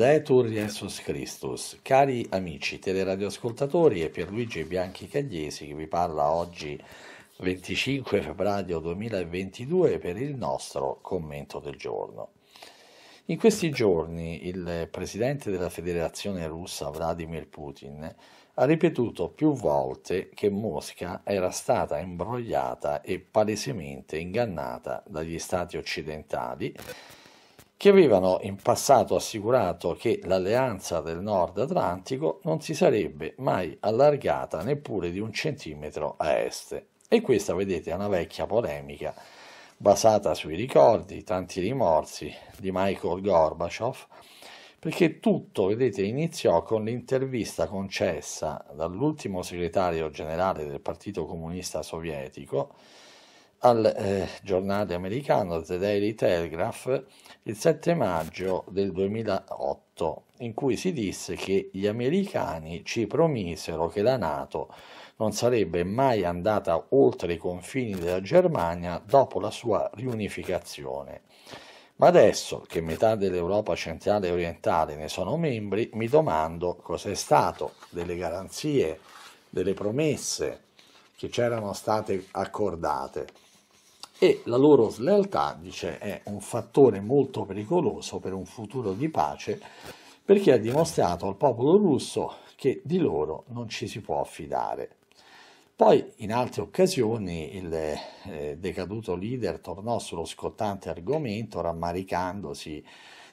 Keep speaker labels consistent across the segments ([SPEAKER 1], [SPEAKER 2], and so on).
[SPEAKER 1] Laudetur Jesus Christus. Cari amici teleradioascoltatori, è Pierluigi Bianchi Cagliesi che vi parla oggi 25 febbraio 2022 per il nostro commento del giorno. In questi giorni il presidente della Federazione russa Vladimir Putin ha ripetuto più volte che Mosca era stata imbrogliata e palesemente ingannata dagli stati occidentali che avevano in passato assicurato che l'alleanza del Nord Atlantico non si sarebbe mai allargata neppure di un centimetro a est. E questa, vedete, è una vecchia polemica basata sui ricordi, tanti rimorsi di Michael Gorbachev, perché tutto, vedete, iniziò con l'intervista concessa dall'ultimo segretario generale del Partito Comunista Sovietico, al eh, giornale americano The Daily Telegraph il 7 maggio del 2008, in cui si disse che gli americani ci promisero che la Nato non sarebbe mai andata oltre i confini della Germania dopo la sua riunificazione. Ma adesso che metà dell'Europa centrale e orientale ne sono membri, mi domando cos'è stato delle garanzie, delle promesse che c'erano state accordate e la loro slealtà, dice, è un fattore molto pericoloso per un futuro di pace perché ha dimostrato al popolo russo che di loro non ci si può affidare. Poi in altre occasioni il eh, decaduto leader tornò sullo scottante argomento rammaricandosi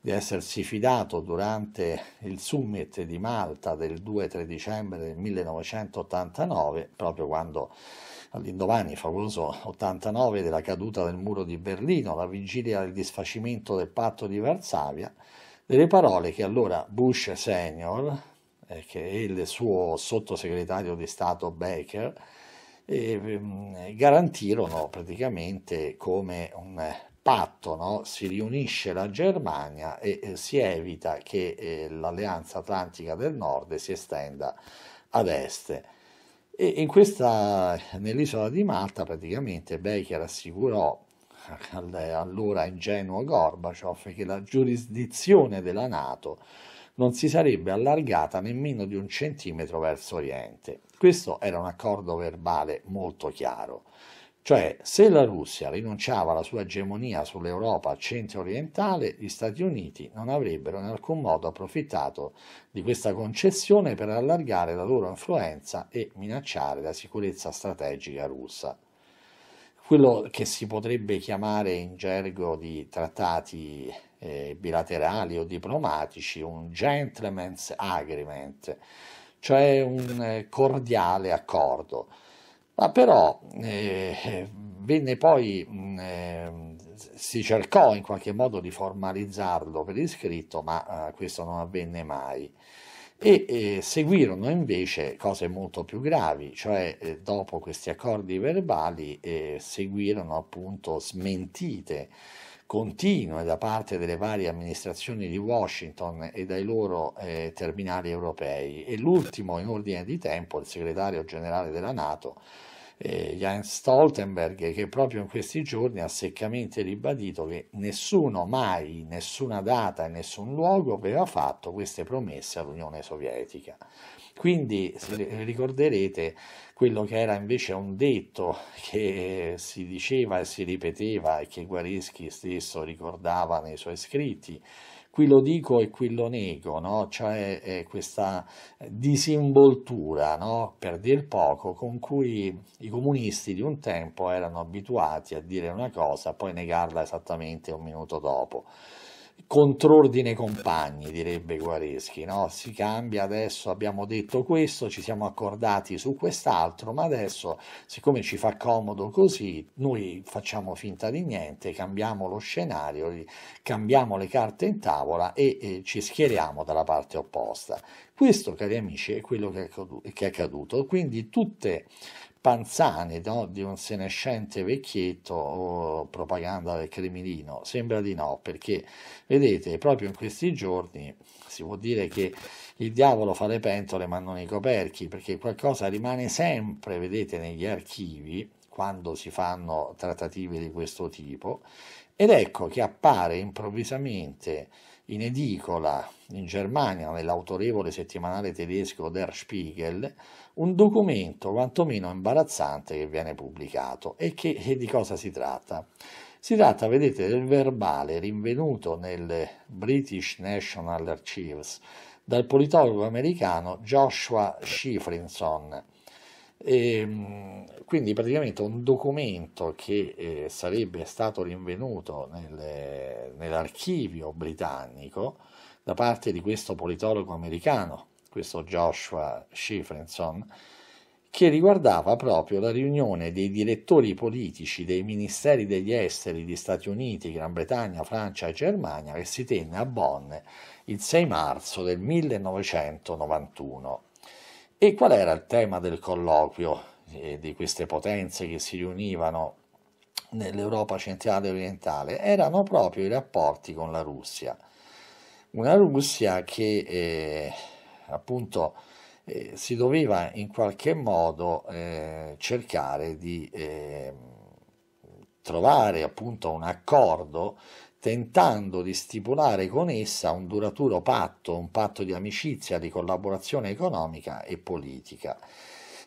[SPEAKER 1] di essersi fidato durante il summit di Malta del 2-3 dicembre 1989, proprio quando all'indomani famoso 89 della caduta del muro di Berlino, alla vigilia del disfacimento del patto di Varsavia, delle parole che allora Bush senior eh, e il suo sottosegretario di Stato Baker eh, ehm, garantirono praticamente come un patto, no? si riunisce la Germania e eh, si evita che eh, l'alleanza atlantica del nord si estenda ad est. E in questa, nell'isola di Malta praticamente Becher assicurò all'allora ingenuo Gorbaciov che la giurisdizione della Nato non si sarebbe allargata nemmeno di un centimetro verso Oriente. Questo era un accordo verbale molto chiaro. Cioè, se la Russia rinunciava alla sua egemonia sull'Europa centro-orientale, gli Stati Uniti non avrebbero in alcun modo approfittato di questa concessione per allargare la loro influenza e minacciare la sicurezza strategica russa quello che si potrebbe chiamare in gergo di trattati eh, bilaterali o diplomatici un gentleman's agreement, cioè un eh, cordiale accordo ma però eh, venne poi mm, eh, si cercò in qualche modo di formalizzarlo per iscritto, ma eh, questo non avvenne mai. E eh, seguirono invece cose molto più gravi, cioè eh, dopo questi accordi verbali eh, seguirono appunto smentite continue da parte delle varie amministrazioni di Washington e dai loro eh, terminali europei e l'ultimo in ordine di tempo, il segretario generale della Nato, eh, Jens Stoltenberg che proprio in questi giorni ha seccamente ribadito che nessuno mai, nessuna data e nessun luogo aveva fatto queste promesse all'Unione Sovietica. Quindi ricorderete quello che era invece un detto che si diceva e si ripeteva e che Guarischi stesso ricordava nei suoi scritti, qui lo dico e qui lo nego, no? cioè eh, questa disinvoltura, no? per dir poco, con cui i comunisti di un tempo erano abituati a dire una cosa, poi negarla esattamente un minuto dopo contrordine compagni, direbbe Guareschi, no? si cambia adesso, abbiamo detto questo, ci siamo accordati su quest'altro, ma adesso siccome ci fa comodo così, noi facciamo finta di niente, cambiamo lo scenario, cambiamo le carte in tavola e, e ci schieriamo dalla parte opposta. Questo, cari amici, è quello che è accaduto. Quindi tutte panzane no? di un senescente vecchietto o propaganda del Cremilino? Sembra di no, perché vedete, proprio in questi giorni si può dire che il diavolo fa le pentole ma non i coperchi, perché qualcosa rimane sempre, vedete, negli archivi quando si fanno trattative di questo tipo, ed ecco che appare improvvisamente in edicola in Germania nell'autorevole settimanale tedesco Der Spiegel un documento quantomeno imbarazzante che viene pubblicato. E, che, e eh, di cosa si tratta? Si tratta, vedete, del verbale rinvenuto nel British National Archives dal politologo americano Joshua Schifrinson. E, ehm, quindi praticamente un documento che eh, sarebbe stato rinvenuto nel, nell'archivio britannico da parte di questo politologo americano, questo Joshua Schifrinson, che riguardava proprio la riunione dei direttori politici dei ministeri degli esteri di Stati Uniti, Gran Bretagna, Francia e Germania che si tenne a Bonn il 6 marzo del 1991. E qual era il tema del colloquio? eh, di queste potenze che si riunivano nell'Europa centrale e orientale erano proprio i rapporti con la Russia. Una Russia che eh, appunto eh, si doveva in qualche modo eh, cercare di eh, trovare appunto un accordo tentando di stipulare con essa un duraturo patto, un patto di amicizia, di collaborazione economica e politica.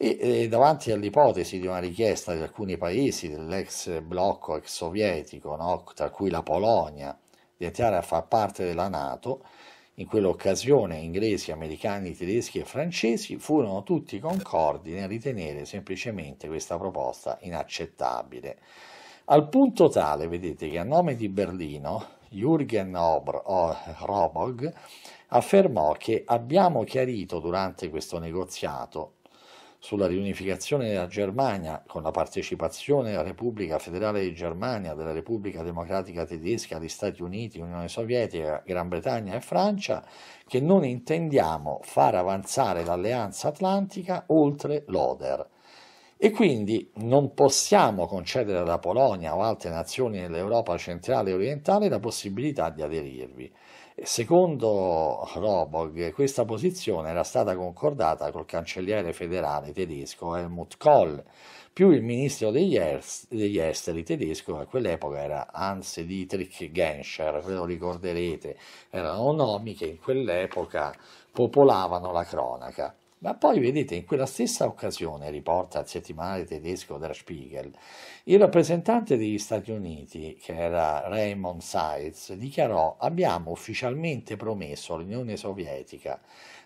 [SPEAKER 1] E, e davanti all'ipotesi di una richiesta di alcuni paesi dell'ex blocco ex sovietico, no? tra cui la Polonia, di entrare a far parte della Nato, in quell'occasione inglesi, americani, tedeschi e francesi furono tutti concordi nel ritenere semplicemente questa proposta inaccettabile. Al punto tale, vedete, che a nome di Berlino, Jürgen Obr, o Robog affermò che abbiamo chiarito durante questo negoziato sulla riunificazione della Germania con la partecipazione alla Repubblica Federale di Germania, della Repubblica Democratica Tedesca, degli Stati Uniti, Unione Sovietica, Gran Bretagna e Francia, che non intendiamo far avanzare l'alleanza atlantica oltre l'Oder. E quindi non possiamo concedere alla Polonia o altre nazioni dell'Europa centrale e orientale la possibilità di aderirvi. Secondo Robog, questa posizione era stata concordata col cancelliere federale tedesco Helmut Kohl, più il ministro degli, est- degli esteri tedesco che a quell'epoca era Hans Dietrich Genscher, ve lo ricorderete, erano nomi che in quell'epoca popolavano la cronaca. Ma poi vedete, in quella stessa occasione, riporta il settimanale tedesco Der Spiegel, il rappresentante degli Stati Uniti, che era Raymond Seitz, dichiarò abbiamo ufficialmente promesso all'Unione Sovietica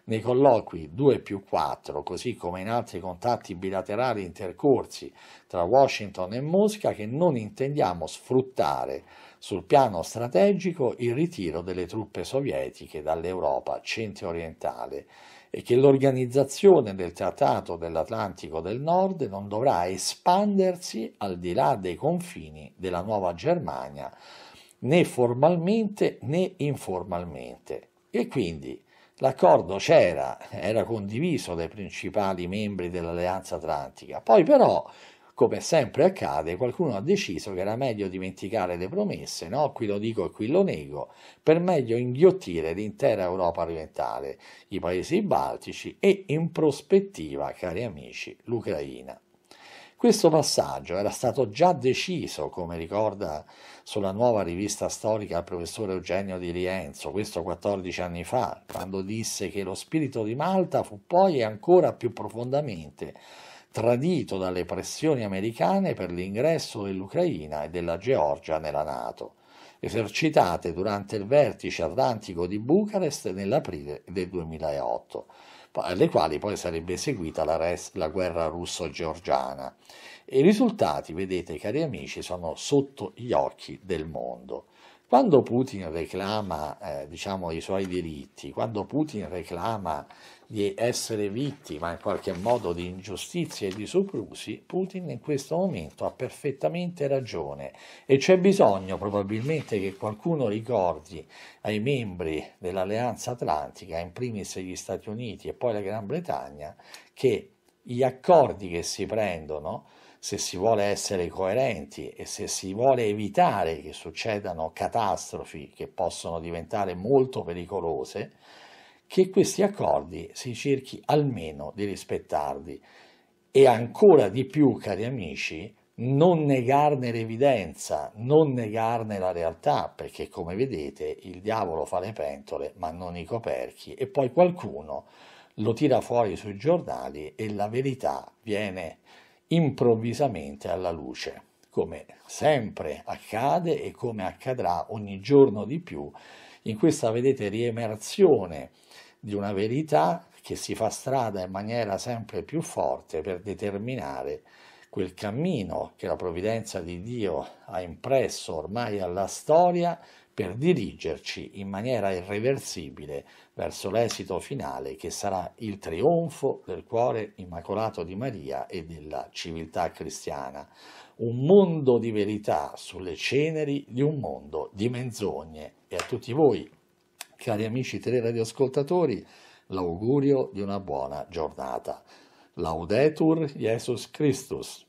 [SPEAKER 1] nei colloqui 2 più 4, così come in altri contatti bilaterali intercorsi tra Washington e Mosca, che non intendiamo sfruttare sul piano strategico il ritiro delle truppe sovietiche dall'Europa centro-orientale e che l'organizzazione del Trattato dell'Atlantico del Nord non dovrà espandersi al di là dei confini della Nuova Germania né formalmente né informalmente. E quindi l'accordo c'era, era condiviso dai principali membri dell'Alleanza Atlantica. Poi però come sempre accade, qualcuno ha deciso che era meglio dimenticare le promesse, no? qui lo dico e qui lo nego, per meglio inghiottire l'intera Europa orientale, i paesi baltici e in prospettiva, cari amici, l'Ucraina. Questo passaggio era stato già deciso, come ricorda sulla nuova rivista storica il professor Eugenio Di Rienzo, questo 14 anni fa, quando disse che lo spirito di Malta fu poi e ancora più profondamente tradito dalle pressioni americane per l'ingresso dell'Ucraina e della Georgia nella Nato, esercitate durante il vertice atlantico di Bucarest nell'aprile del 2008, alle quali poi sarebbe seguita la, res- la guerra russo-georgiana. I risultati, vedete cari amici, sono sotto gli occhi del mondo. Quando Putin reclama eh, diciamo, i suoi diritti, quando Putin reclama di essere vittima in qualche modo di ingiustizie e di soprusi, Putin in questo momento ha perfettamente ragione e c'è bisogno probabilmente che qualcuno ricordi ai membri dell'Alleanza Atlantica, in primis gli Stati Uniti e poi la Gran Bretagna, che gli accordi che si prendono se si vuole essere coerenti e se si vuole evitare che succedano catastrofi che possono diventare molto pericolose, che questi accordi si cerchi almeno di rispettarli e ancora di più, cari amici, non negarne l'evidenza, non negarne la realtà, perché come vedete il diavolo fa le pentole ma non i coperchi e poi qualcuno lo tira fuori sui giornali e la verità viene improvvisamente alla luce, come sempre accade e come accadrà ogni giorno di più in questa, vedete, riemerzione di una verità che si fa strada in maniera sempre più forte per determinare quel cammino che la provvidenza di Dio ha impresso ormai alla storia per dirigerci in maniera irreversibile verso l'esito finale che sarà il trionfo del cuore immacolato di Maria e della civiltà cristiana, un mondo di verità sulle ceneri di un mondo di menzogne. E a tutti voi, cari amici teleradioascoltatori, l'augurio di una buona giornata. Laudetur Jesus Christus.